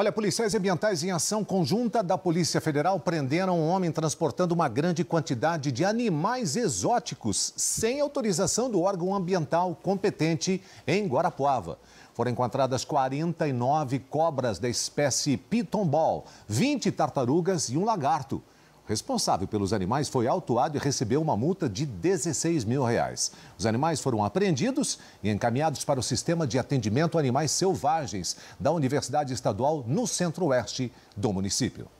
Olha, policiais ambientais em ação conjunta da Polícia Federal prenderam um homem transportando uma grande quantidade de animais exóticos sem autorização do órgão ambiental competente em Guarapuava. Foram encontradas 49 cobras da espécie Piton Ball, 20 tartarugas e um lagarto responsável pelos animais, foi autuado e recebeu uma multa de 16 mil reais. Os animais foram apreendidos e encaminhados para o Sistema de Atendimento a Animais Selvagens da Universidade Estadual no Centro-Oeste do município.